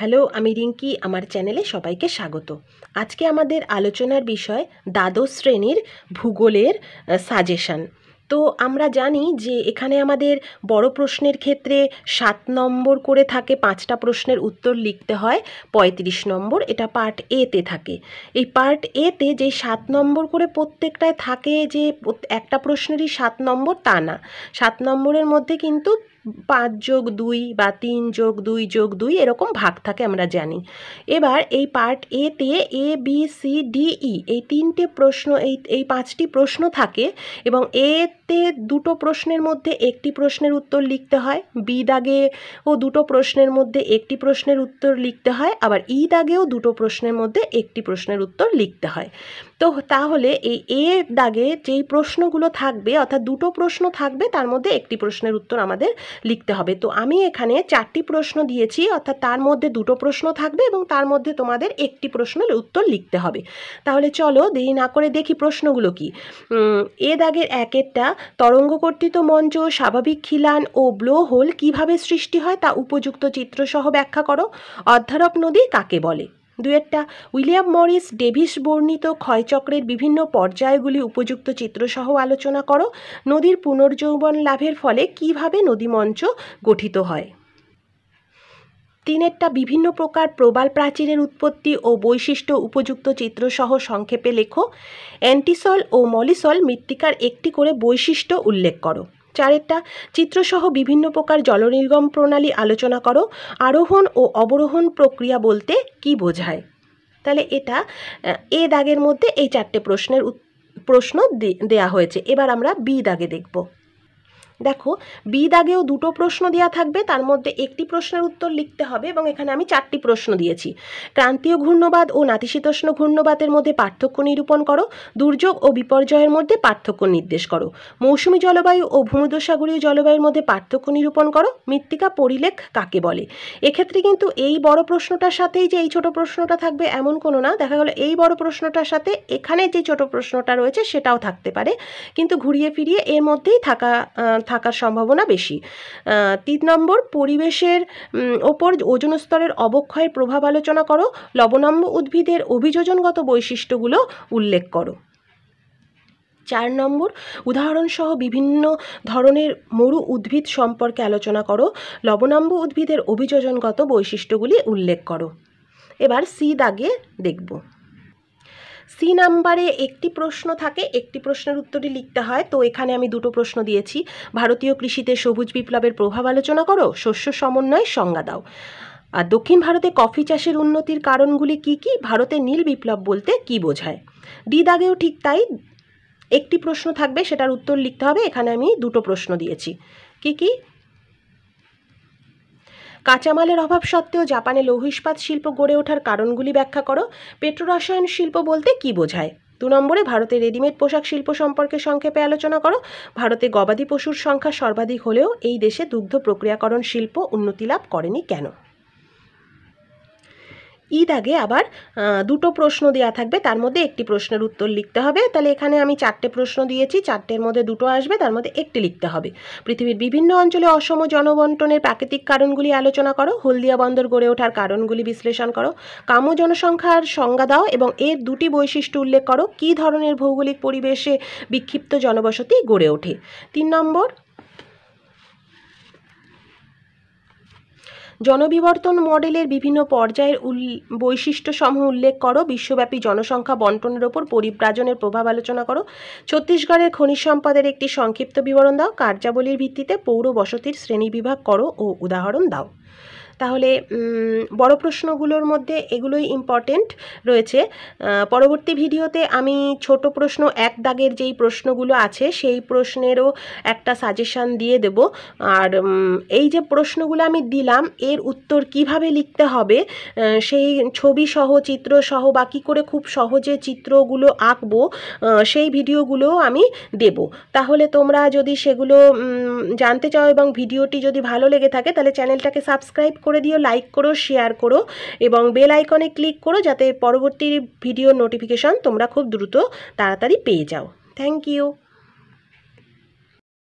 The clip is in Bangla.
হ্যালো আমি রিঙ্কি আমার চ্যানেলে সবাইকে স্বাগত আজকে আমাদের আলোচনার বিষয় দ্বাদশ শ্রেণীর ভূগোলের সাজেশন তো আমরা জানি যে এখানে আমাদের বড় প্রশ্নের ক্ষেত্রে সাত নম্বর করে থাকে পাঁচটা প্রশ্নের উত্তর লিখতে হয় ৩৫ নম্বর এটা পার্ট এতে থাকে এই পার্ট এতে যে সাত নম্বর করে প্রত্যেকটায় থাকে যে একটা প্রশ্নেরই সাত নম্বর তা না সাত নম্বরের মধ্যে কিন্তু পাঁচ যোগ দুই বা তিন যোগ দুই যোগ দুই এরকম ভাগ থাকে আমরা জানি এবার এই পার্ট এ তে A B C D E এই তিনটে প্রশ্ন এই এই পাঁচটি প্রশ্ন থাকে এবং এ তে দুটো প্রশ্নের মধ্যে একটি প্রশ্নের উত্তর লিখতে হয় বি দাগে ও দুটো প্রশ্নের মধ্যে একটি প্রশ্নের উত্তর লিখতে হয় আবার ই e দাগেও দুটো প্রশ্নের মধ্যে একটি প্রশ্নের উত্তর লিখতে হয় তো তাহলে এই এ দাগে যেই প্রশ্নগুলো থাকবে অর্থাৎ দুটো প্রশ্ন থাকবে তার মধ্যে একটি প্রশ্নের উত্তর আমাদের লিখতে হবে তো আমি এখানে চারটি প্রশ্ন দিয়েছি অর্থাৎ তার মধ্যে দুটো প্রশ্ন থাকবে এবং তার মধ্যে তোমাদের একটি প্রশ্নের উত্তর লিখতে হবে তাহলে চলো দেরি না করে দেখি প্রশ্নগুলো কি এ দাগের এক একটা তরঙ্গ তরঙ্গকর্তৃত মঞ্চ স্বাভাবিক খিলান ও ব্লো হোল কীভাবে সৃষ্টি হয় তা উপযুক্ত চিত্রসহ ব্যাখ্যা করো অধ্যারক নদী কাকে বলে দুয়েরটা উইলিয়াম মরিস ডেভিস বর্ণিত ক্ষয়চক্রের বিভিন্ন পর্যায়গুলি উপযুক্ত চিত্রসহ আলোচনা করো নদীর পুনর্যৌবন লাভের ফলে কিভাবে নদীমঞ্চ গঠিত হয় তিনেরটা বিভিন্ন প্রকার প্রবাল প্রাচীরের উৎপত্তি ও বৈশিষ্ট্য উপযুক্ত চিত্রসহ সংক্ষেপে লেখো অ্যান্টিসল ও মলিসল মৃত্তিকার একটি করে বৈশিষ্ট্য উল্লেখ করো চারেরটা চিত্রসহ বিভিন্ন প্রকার জলনির্গম প্রণালী আলোচনা করো আরোহণ ও অবরোহণ প্রক্রিয়া বলতে কি বোঝায় তাহলে এটা এ দাগের মধ্যে এই চারটে প্রশ্নের প্রশ্ন দেয়া হয়েছে এবার আমরা বি দাগে দেখব দেখো বি দাগেও দুটো প্রশ্ন দেওয়া থাকবে তার মধ্যে একটি প্রশ্নের উত্তর লিখতে হবে এবং এখানে আমি চারটি প্রশ্ন দিয়েছি ক্রান্তীয় ঘূর্ণবাদ ও নাতিশীতোষ্ণ ঘূর্ণবাদের মধ্যে পার্থক্য নিরূপণ করো দুর্যোগ ও বিপর্যয়ের মধ্যে পার্থক্য নির্দেশ করো মৌসুমি জলবায়ু ও ভূমধ্যসাগরীয় জলবায়ুর মধ্যে পার্থক্য নিরূপণ করো মৃত্তিকা পরিলেখ কাকে বলে এক্ষেত্রে কিন্তু এই বড় প্রশ্নটার সাথেই যে এই ছোট প্রশ্নটা থাকবে এমন কোনো না দেখা গেলো এই বড় প্রশ্নটার সাথে এখানে যে ছোট প্রশ্নটা রয়েছে সেটাও থাকতে পারে কিন্তু ঘুরিয়ে ফিরিয়ে এর মধ্যেই থাকা থাকার সম্ভাবনা বেশি তিন নম্বর পরিবেশের ওপর ওজন স্তরের অবক্ষয়ের প্রভাব আলোচনা করো লবণাম্ব উদ্ভিদের অভিযোজনগত বৈশিষ্ট্যগুলো উল্লেখ করো চার নম্বর উদাহরণসহ বিভিন্ন ধরনের মরু উদ্ভিদ সম্পর্কে আলোচনা করো লবণাম্ব উদ্ভিদের অভিযোজনগত বৈশিষ্ট্যগুলি উল্লেখ করো এবার সি দাগে দেখব সি নাম্বারে একটি প্রশ্ন থাকে একটি প্রশ্নের উত্তরই লিখতে হয় তো এখানে আমি দুটো প্রশ্ন দিয়েছি ভারতীয় কৃষিতে সবুজ বিপ্লবের প্রভাব আলোচনা করো শস্য সমন্বয় সংজ্ঞা দাও আর দক্ষিণ ভারতে কফি চাষের উন্নতির কারণগুলি কি কি ভারতে নীল বিপ্লব বলতে কি বোঝায় ডি দাগেও ঠিক তাই একটি প্রশ্ন থাকবে সেটার উত্তর লিখতে হবে এখানে আমি দুটো প্রশ্ন দিয়েছি কি কি কাঁচামালের অভাব সত্ত্বেও জাপানে লৌহ ইস্পাত শিল্প গড়ে ওঠার কারণগুলি ব্যাখ্যা করো পেট্রোরসায়ন শিল্প বলতে কি বোঝায় দু নম্বরে ভারতে রেডিমেড পোশাক শিল্প সম্পর্কে সংক্ষেপে আলোচনা করো ভারতে গবাদি পশুর সংখ্যা সর্বাধিক হলেও এই দেশে দুগ্ধ প্রক্রিয়াকরণ শিল্প উন্নতি লাভ করেনি কেন ঈদ আগে আবার দুটো প্রশ্ন দেওয়া থাকবে তার মধ্যে একটি প্রশ্নের উত্তর লিখতে হবে তাহলে এখানে আমি চারটে প্রশ্ন দিয়েছি চারটের মধ্যে দুটো আসবে তার মধ্যে একটি লিখতে হবে পৃথিবীর বিভিন্ন অঞ্চলে অসম জনবন্টনের প্রাকৃতিক কারণগুলি আলোচনা করো হলদিয়া বন্দর গড়ে ওঠার কারণগুলি বিশ্লেষণ করো কামো জনসংখ্যার সংজ্ঞা দাও এবং এর দুটি বৈশিষ্ট্য উল্লেখ করো কী ধরনের ভৌগোলিক পরিবেশে বিক্ষিপ্ত জনবসতি গড়ে ওঠে তিন নম্বর জনবিবর্তন মডেলের বিভিন্ন পর্যায়ের বৈশিষ্ট্যসমূহ উল্লেখ করো বিশ্বব্যাপী জনসংখ্যা বন্টনের ওপর পরিব্রাজনের প্রভাব আলোচনা করো ছত্তিশগড়ের খনিজ সম্পদের একটি সংক্ষিপ্ত বিবরণ দাও কার্যাবলীর ভিত্তিতে পৌর বসতির শ্রেণীবিভাগ করো ও উদাহরণ দাও তাহলে বড় প্রশ্নগুলোর মধ্যে এগুলোই ইম্পর্টেন্ট রয়েছে পরবর্তী ভিডিওতে আমি ছোট প্রশ্ন এক দাগের যেই প্রশ্নগুলো আছে সেই প্রশ্নেরও একটা সাজেশান দিয়ে দেব আর এই যে প্রশ্নগুলো আমি দিলাম এর উত্তর কিভাবে লিখতে হবে সেই ছবি সহ চিত্র সহ বা কী করে খুব সহজে চিত্রগুলো আঁকবো সেই ভিডিওগুলো আমি দেব তাহলে তোমরা যদি সেগুলো জানতে চাও এবং ভিডিওটি যদি ভালো লেগে থাকে তাহলে চ্যানেলটাকে সাবস্ক্রাইব করে দিও লাইক করো শেয়ার করো এবং বেল আইকনে ক্লিক করো যাতে পরবর্তী ভিডিও নোটিফিকেশান তোমরা খুব দ্রুত তাড়াতাড়ি পেয়ে যাও থ্যাংক ইউ